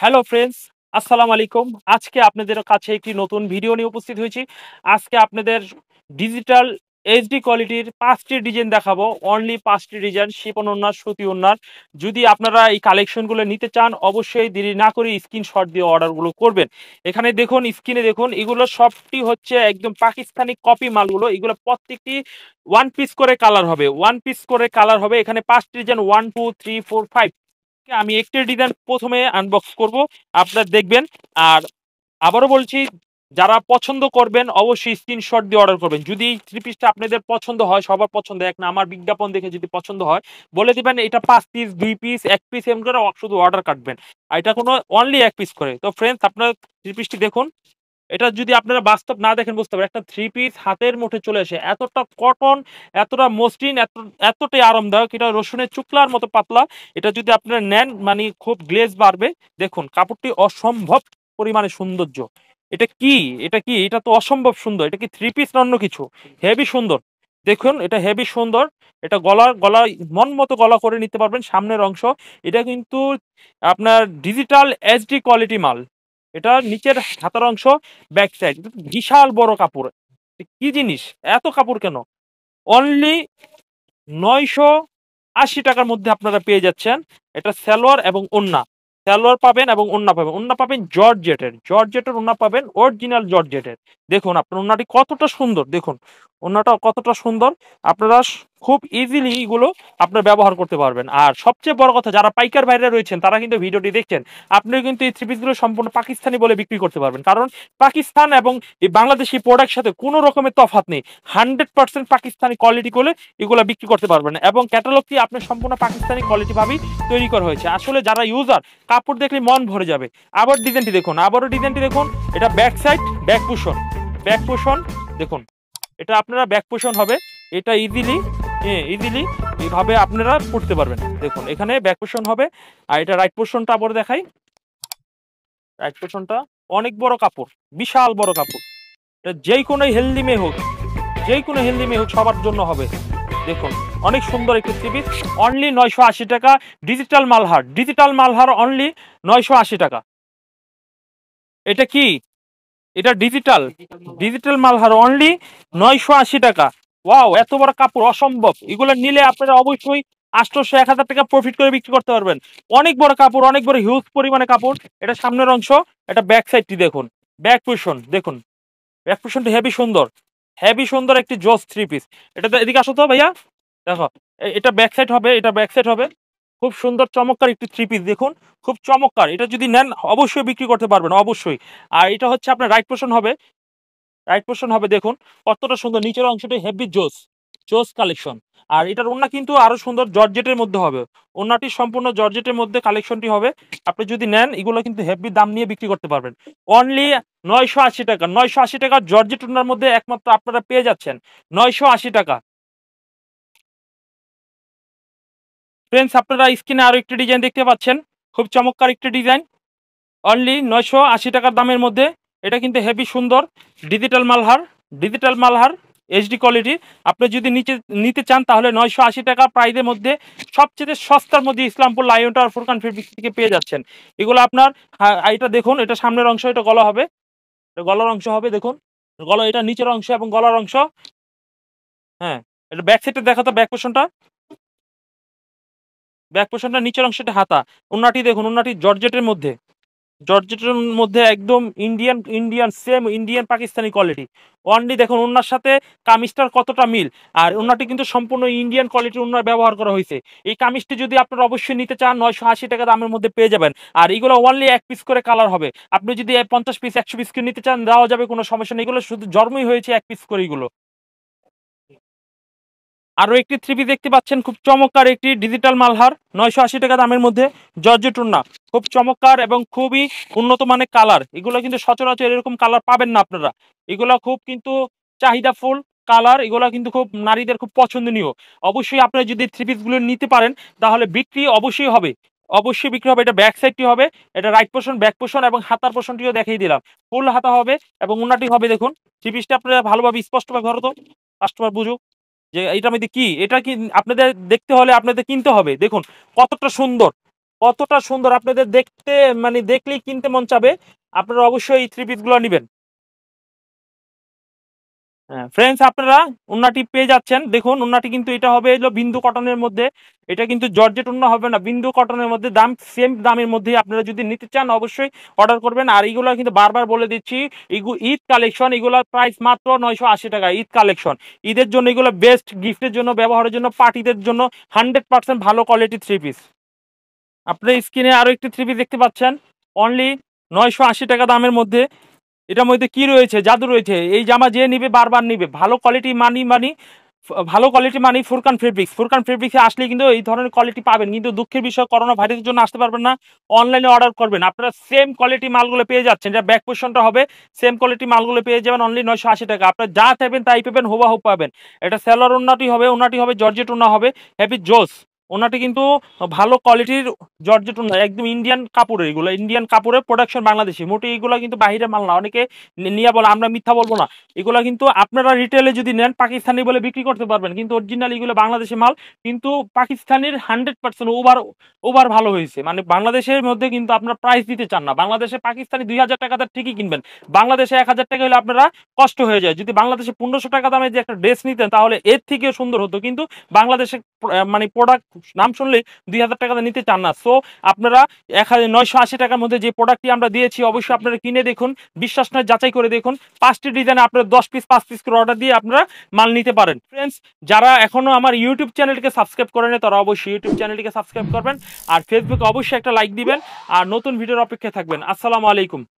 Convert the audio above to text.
hello friends আসসালামু আলাইকুম আজকে আপনাদের কাছে একটি নতুন ভিডিও নিয়ে উপস্থিত হয়েছি আজকে আপনাদের ডিজিটাল এইচডি কোয়ালিটির পাঁচটি ডিজাইন দেখাবো অনলি পাঁচটি ডিজাইন শিপন ওনার সুতি ওনার যদি আপনারা এই কালেকশনগুলো নিতে চান অবশ্যই দেরি না করে স্ক্রিনশট দিয়ে অর্ডারগুলো করবেন এখানে দেখুন স্ক্রিনে দেখুন এগুলো সবটি হচ্ছে একদম পাকিস্তানি কপি মালগুলো এগুলো প্রত্যেকটি ওয়ান পিস করে কালার হবে ওয়ান পিস করে কালার হবে এখানে পাঁচটি design one two three four five আমি একটি ডিজাইন প্রথমে আনবক্স করব আপনারা দেখবেন আর আবারও বলছি যারা পছন্দ করবেন অবশ্যই স্ক্রিনশট দিয়ে অর্ডার করবেন যদি এই থ্রি পিসটা আপনাদের পছন্দ হয় সবার পছন্দ এক না আমার বিজ্ঞাপন দেখে যদি পছন্দ হয় বলে দিবেন এটা পাঁচ পিস দুই পিস এক পিস এম করে শুধু অর্ডার কাটবেন আর এটা কোনো অনলি এক পিস করে তো ফ্রেন্ডস আপনার থ্রি পিসটি দেখুন এটা যদি আপনারা বাস্তব না দেখেন বুঝতে পারেন একটা থ্রি পিস হাতের মুঠে চলে এসে এতটা কটন এতটা মসৃণ এত এতটাই আরামদায়ক এটা রসুনের চুকলার মতো পাতলা এটা যদি আপনারা নেন মানে খুব গ্লেজ বাড়বে দেখুন কাপড়টি অসম্ভব পরিমাণে সৌন্দর্য এটা কি এটা কি এটা তো অসম্ভব সুন্দর এটা কি থ্রি পিস অন্য কিছু হেভি সুন্দর দেখুন এটা হেভি সুন্দর এটা গলার গলা মন মতো গলা করে নিতে পারবেন সামনের অংশ এটা কিন্তু আপনার ডিজিটাল এইচডি কোয়ালিটি মাল এটা নিচের হাতার অংশ ব্যাক সাইড বিশাল বড় কাপড় কি জিনিস এত কাপড় কেন অনলি নয়শো আশি টাকার মধ্যে আপনারা পেয়ে যাচ্ছেন এটা স্যালোয়ার এবং ওন্না স্যালোয়ার পাবেন এবং ওন্না পাবেন ওন্না পাবেন জর্জেটের জর্জেটের ওন্না পাবেন অরিজিনাল জর্জেটের দেখুন আপনার ওনাটি কতটা সুন্দর দেখুন ওনাটা কতটা সুন্দর আপনারা খুব ইজিলি এগুলো আপনার ব্যবহার করতে পারবেন আর সবচেয়ে বড় কথা যারা পাইকার বাইরে রয়েছেন তারা কিন্তু ভিডিওটি দেখছেন আপনিও কিন্তু এই থ্রি পিসগুলো সম্পূর্ণ পাকিস্তানি বলে বিক্রি করতে পারবেন কারণ পাকিস্তান এবং এই বাংলাদেশি প্রোডাক্ট সাথে কোনো রকমের তফাত নেই হান্ড্রেড পার্সেন্ট পাকিস্তানি কোয়ালিটি করে এগুলো বিক্রি করতে পারবেন এবং ক্যাটালগটি আপনার সম্পূর্ণ পাকিস্তানি কোয়ালিটিভাবেই তৈরি করা হয়েছে আসলে যারা ইউজার কাপড় দেখলে মন ভরে যাবে আবার ডিজাইনটি দেখুন আবারও ডিজাইনটি দেখুন এটা back side back back portion দেখুন এটা আপনারা ব্যাক পোষণ হবে এটা ইজিলি ইজিলি হ্যাঁ, এইভাবে আপনারা পড়তে পারবেন দেখুন এখানে ব্যাক পোষণ হবে আর এটা রাইট পোষণটা আবার দেখাই রাইট পোষণটা অনেক বড় কাপড় বিশাল বড় কাপড় এটা যেই কোনো হেলদি মেয়ে হোক যেই কোনো হেলদি মেয়ে হোক সবার জন্য হবে দেখুন অনেক সুন্দর একটি থ্রিপিস অনলি নয়শো আশি টাকা digital Malhar digital Malhar only নয়শো আশি টাকা এটা কি এটা ডিজিটাল ডিজিটাল মালহার অনলি নয়শো আশি টাকা ওয়াও এত বড় কাপড় অসম্ভব এগুলো নিলে আপনারা অবশ্যই আটশোশো এক হাজার টাকা প্রফিট করে বিক্রি করতে পারবেন অনেক বড় কাপড় অনেক বড় হিউজ পরিমাণে কাপড় এটা সামনের অংশ এটা ব্যাক সাইডটি দেখুন ব্যাক পোষণ দেখুন ব্যাক পোষণটি হেভি সুন্দর হেভি সুন্দর একটি জোস থ্রি পিস এটা এদিকে আসো তো ভাইয়া দেখো এটা ব্যাক সাইড হবে এটা ব্যাক সাইড হবে খুব সুন্দর চমৎকার একটি থ্রি পিস দেখুন খুব চমৎকার এটা যদি নেন অবশ্যই বিক্রি করতে পারবেন অবশ্যই আর এটা হচ্ছে আপনার রাইট পোর্শন হবে রাইট পোর্শন হবে দেখুন কতটা সুন্দর নিচের অংশটা হেভি জোস জোস কালেকশন আর এটার ওনা কিন্তু আরও সুন্দর জর্জেটের মধ্যে হবে ওনাটি সম্পূর্ণ জর্জেটের মধ্যে কালেকশনটি হবে আপনি যদি নেন এগুলো কিন্তু হেভি দাম নিয়ে বিক্রি করতে পারবেন অনলি নয়শো আশি টাকা নয়শো আশি টাকা জর্জেট ওনার মধ্যে একমাত্র আপনারা পেয়ে যাচ্ছেন নয়শো আশি টাকা ফ্রেন্ডস আপনারা স্ক্রিনে আরও একটি ডিজাইন দেখতে পাচ্ছেন খুব চমৎকার একটি ডিজাইন অনলি নয়শো আশি টাকার দামের মধ্যে এটা কিন্তু হেভি সুন্দর digital Malhar digital Malhar HD quality আপনি যদি নিচে নিতে চান তাহলে নয়শো আশি টাকা প্রাইজের মধ্যে সবচেয়ে সস্তার মধ্যে Islampur lion tower Furqan fifty থেকে পেয়ে যাচ্ছেন এগুলো আপনার হ্যাঁ, এটা দেখুন এটা সামনের অংশ এটা গলা হবে গলার অংশ হবে দেখুন গলা এটা নিচের অংশ এবং গলার অংশ হ্যাঁ এটা ব্যাক সাইডটা দেখাতো ব্যাক পোষণটা ব্যাক পোর্শনটা নিচের অংশটা হাতা অন্যটি দেখুন অন্যটি জর্জেটের মধ্যে জর্জেটের মধ্যে একদম Indian Indian same Indian Pakistani quality only দেখুন ওনার সাথে কামিজটার কতটা মিল আর ওনাটি কিন্তু সম্পূর্ণ ইন্ডিয়ান কোয়ালিটির ওনার ব্যবহার করা হয়েছে এই কামিজটি যদি আপনারা অবশ্যই নিতে চান নয়শো আশি টাকা দামের মধ্যে পেয়ে যাবেন আর এগুলো ওয়ানলি এক পিস করে কালার হবে আপনি যদি পঞ্চাশ পিস একশো পিস কিনে নিতে চান দেওয়া যাবে কোনো সমস্যা নেই এগুলো শুধু জন্মই হয়েছে এক পিস করে এগুলো আরও একটি থ্রিপি দেখতে পাচ্ছেন খুব চমৎকার একটি ডিজিটাল মালহার নয়শো আশি টাকা দামের মধ্যে জর্জটুন্না খুব চমৎকার এবং খুবই উন্নত মানের কালার এগুলো কিন্তু সচরাচর এরকম কালার পাবেন না আপনারা এগুলো খুব কিন্তু চাহিদা ফুল কালার এগুলো কিন্তু খুব নারীদের খুব পছন্দনীয় অবশ্যই আপনারা যদি থ্রি পিসগুলো নিতে পারেন তাহলে বিক্রি অবশ্যই হবে অবশ্যই বিক্রি হবে এটা ব্যাক সাইডটি হবে এটা রাইট পোষণ ব্যাক পোষণ এবং হাতার পোষণটিও দেখিয়ে দিলাম ফুল হাতা হবে এবং উন্নাটি হবে দেখুন থ্রি পিসটা আপনারা ভালোভাবে স্পষ্টভাবে ধরো তো কাস্টমার বুঝুক যে এটার মধ্যে কি এটা কি আপনাদের দেখতে হলে আপনাদের কিনতে হবে দেখুন কতটা সুন্দর কতটা সুন্দর আপনাদের দেখতে মানে দেখলেই কিনতে মন চাবে আপনারা অবশ্যই এই থ্রি পিসগুলো নেবেন ফ্রেন্ডস হ্যাঁ, আপনারা উন্নাটি পেয়ে যাচ্ছেন দেখুন উন্নাটি কিন্তু এটা হবে এলো বিন্দু কটনের মধ্যে এটা কিন্তু জর্জেট উন্না হবে না বিন্দু কটনের মধ্যে দাম সেম দামের মধ্যে আপনারা যদি নিতে চান অবশ্যই অর্ডার করবেন আর এইগুলো কিন্তু বারবার বলে দিচ্ছি ঈদ কালেকশন এগুলোর প্রাইস মাত্র নয়শো আশি টাকা ঈদ কালেকশন ঈদের জন্য এগুলো বেস্ট গিফটের জন্য ব্যবহারের জন্য পার্টিদের জন্য হান্ড্রেড পার্সেন্ট ভালো কোয়ালিটি থ্রি পিস আপনার স্ক্রিনে আরও একটি থ্রি পিস দেখতে পাচ্ছেন অনলি নয়শো আশি টাকা দামের মধ্যে এটার মধ্যে কি রয়েছে জাদু রয়েছে এই জামা যে নিবে বারবার নিবে ভালো কোয়ালিটি মানি মানি ভালো quality money Furqan fabrics Furqan ফেব্রিক্সে আসলে কিন্তু এই ধরনের কোয়ালিটি পাবেন কিন্তু দুঃখের বিষয় করোনা ভাইরাসের জন্য আসতে পারবেন না অনলাইনে অর্ডার করবেন আপনারা সেম কোয়ালিটি মালগুলো পেয়ে যাচ্ছেন এটা ব্যাক পোর্শনটা হবে সেম কোয়ালিটি মালগুলো পেয়ে যাবেন অনলি নয়শো আশি টাকা আপনারা যা চাইবেন তাই পাবেন হোবা পাবেন এটা স্যালার উন্নতি হবে ওনাটি হবে জর্জেট ওনা হবে হ্যাপি জোস ওনাটি কিন্তু ভালো কোয়ালিটির জর্জেট ওনা একদম ইন্ডিয়ান কাপড়ের এগুলো ইন্ডিয়ান কাপড়ের প্রোডাকশন বাংলাদেশে মোটে এগুলো কিন্তু বাইরে মাল না অনেকে নিয়ে বলে আমরা মিথ্যা বলবো না এগুলো কিন্তু আপনারা রিটেলে যদি নেন পাকিস্তানি বলে বিক্রি করতে পারবেন কিন্তু অরিজিনাল এগুলো বাংলাদেশে মাল কিন্তু পাকিস্তানের হান্ড্রেড পার্সেন্ট ওভার ওভার ভালো হয়েছে মানে বাংলাদেশের মধ্যে কিন্তু আপনারা প্রাইস দিতে চান না বাংলাদেশে পাকিস্তানি দুই হাজার টাকা তার ঠিকই কিনবেন বাংলাদেশে এক হাজার টাকা হলে আপনারা কষ্ট হয়ে যায় যদি বাংলাদেশে পনেরোশো টাকা দামে যে একটা ড্রেস নিতেন তাহলে এর থেকেও সুন্দর হতো কিন্তু বাংলাদেশে মানে প্রোডাক্ট নাম শুনলেই দুই হাজার টাকাতে নিতে চান না সো আপনারা এক হাজার নয়শো আশি টাকার মধ্যে যে প্রোডাক্টটি আমরা দিয়েছি অবশ্যই আপনারা কিনে দেখুন বিশ্বাস নয় যাচাই করে দেখুন পাঁচটি ডিজাইন আপনারা দশ পিস পাঁচ পিস করে অর্ডার দিয়ে আপনারা মাল নিতে পারেন ফ্রেন্ডস যারা এখনও আমার ইউটিউব চ্যানেলকে সাবস্ক্রাইব করেন তারা অবশ্যই ইউটিউব চ্যানেলটিকে সাবস্ক্রাইব করবেন আর ফেসবুকে অবশ্যই একটা লাইক দিবেন আর নতুন ভিডিওর অপেক্ষায় থাকবেন আসসালামু আলাইকুম